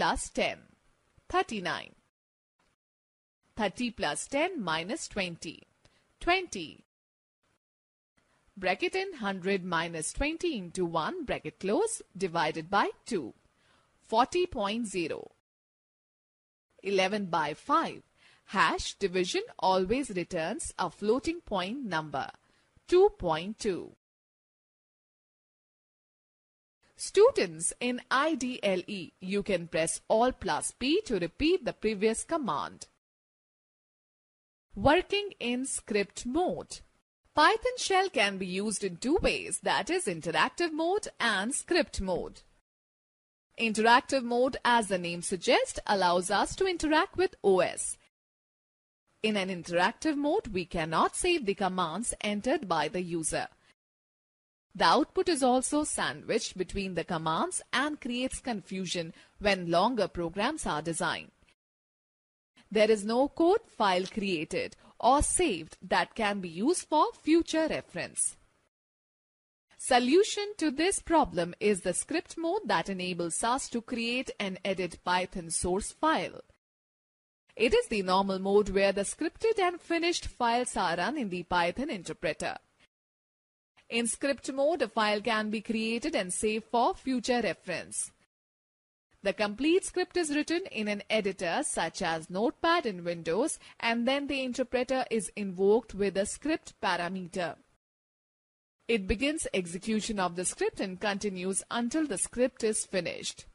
plus 10. 39. 30 plus 10 minus 20. 20. Bracket in 100 minus 20 into 1 bracket close divided by 2. 40.0. 11 by 5. Hash division always returns a floating point number 2.2. Students in IDLE, you can press All plus P to repeat the previous command. Working in script mode Python shell can be used in two ways, that is interactive mode and script mode. Interactive mode, as the name suggests, allows us to interact with OS. In an interactive mode, we cannot save the commands entered by the user. The output is also sandwiched between the commands and creates confusion when longer programs are designed. There is no code file created or saved that can be used for future reference. Solution to this problem is the script mode that enables us to create and edit Python source file. It is the normal mode where the scripted and finished files are run in the Python interpreter. In script mode, a file can be created and saved for future reference. The complete script is written in an editor such as Notepad in Windows and then the interpreter is invoked with a script parameter. It begins execution of the script and continues until the script is finished.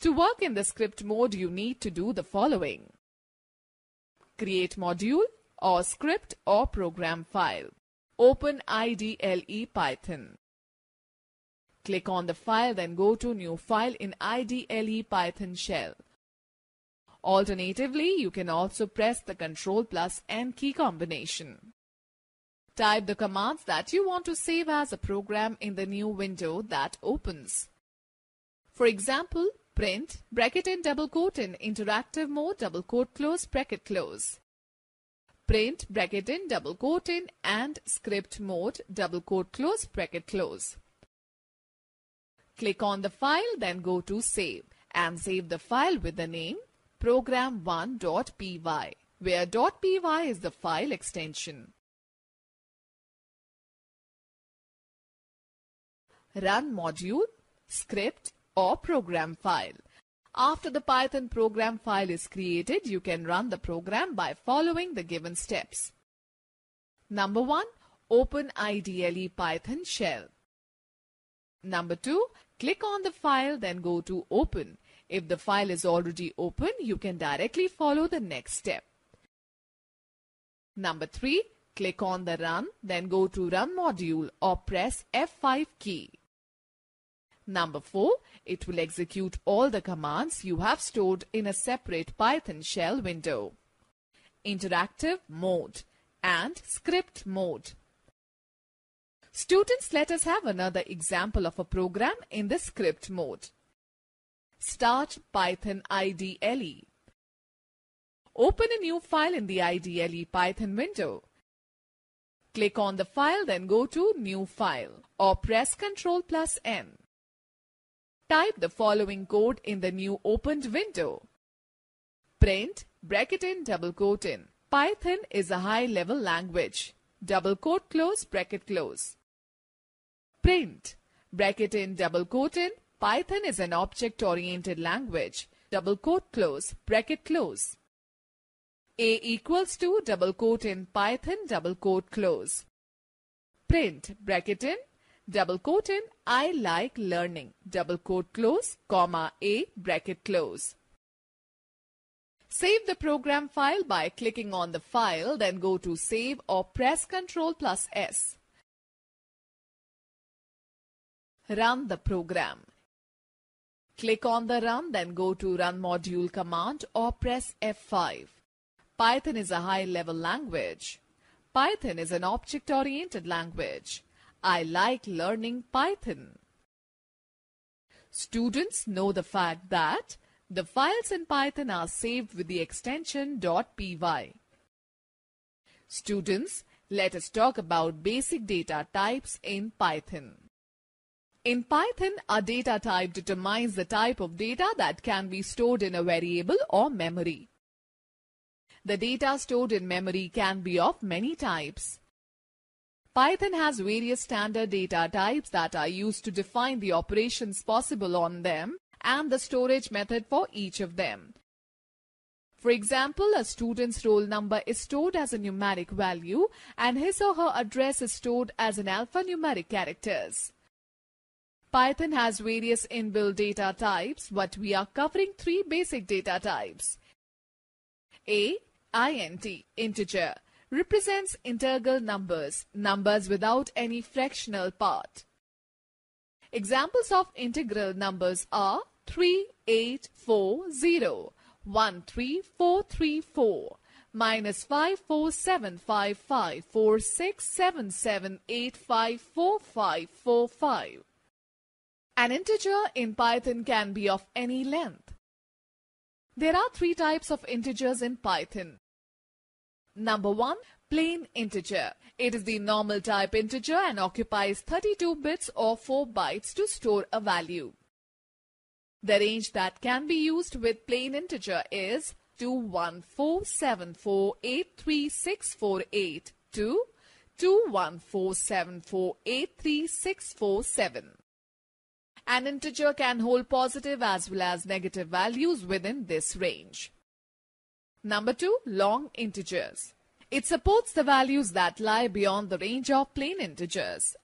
To work in the script mode, you need to do the following. Create module or script or program file. Open IDLE Python. Click on the file then go to new file in IDLE Python shell. Alternatively, you can also press the Ctrl plus N key combination. Type the commands that you want to save as a program in the new window that opens. For example, print bracket in double quote in interactive mode double quote close bracket close print bracket in double quote in and script mode double quote close bracket close. Click on the file then go to save and save the file with the name program1.py where .py is the file extension. Run module, script or program file. After the Python program file is created, you can run the program by following the given steps. Number 1. Open IDLE Python shell. Number 2. Click on the file then go to Open. If the file is already open, you can directly follow the next step. Number 3. Click on the Run, then go to Run module or press F5 key. Number 4. It will execute all the commands you have stored in a separate Python shell window. Interactive mode and script mode. Students, let us have another example of a program in the script mode. Start Python IDLE. Open a new file in the IDLE Python window. Click on the file, then go to New File or press Ctrl plus N. Type the following code in the new opened window. Print, bracket in, double quote in. Python is a high-level language. Double quote close, bracket close. Print, bracket in, double quote in. Python is an object-oriented language. Double quote close, bracket close. A equals to double quote in Python, double quote close. Print, bracket in, double quote in, I like learning, double quote close, comma, A, bracket close. Save the program file by clicking on the file, then go to Save or press Ctrl plus S. Run the program. Click on the Run, then go to Run Module command or press F5. Python is a high-level language. Python is an object-oriented language. I like learning Python. Students know the fact that the files in Python are saved with the extension .py. Students, let us talk about basic data types in Python. In Python, a data type determines the type of data that can be stored in a variable or memory. The data stored in memory can be of many types. Python has various standard data types that are used to define the operations possible on them and the storage method for each of them. For example, a student's roll number is stored as a numeric value and his or her address is stored as an alphanumeric characters. Python has various inbuilt data types, but we are covering three basic data types. A. INT, integer represents integral numbers, numbers without any fractional part. Examples of integral numbers are 3, 8, 4, 0, 1, 3, 4, 3, 4, minus 5, 4, 7, 5, 5, 4, 6, 7, 7, 8, 5, 4, 5, 4, 5. An integer in Python can be of any length. There are three types of integers in Python. Number 1. Plain integer. It is the normal type integer and occupies 32 bits or 4 bytes to store a value. The range that can be used with plain integer is 2147483648 to An integer can hold positive as well as negative values within this range. Number 2. Long integers. It supports the values that lie beyond the range of plain integers.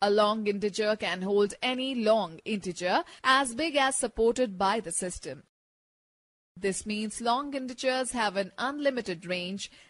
A long integer can hold any long integer as big as supported by the system. This means long integers have an unlimited range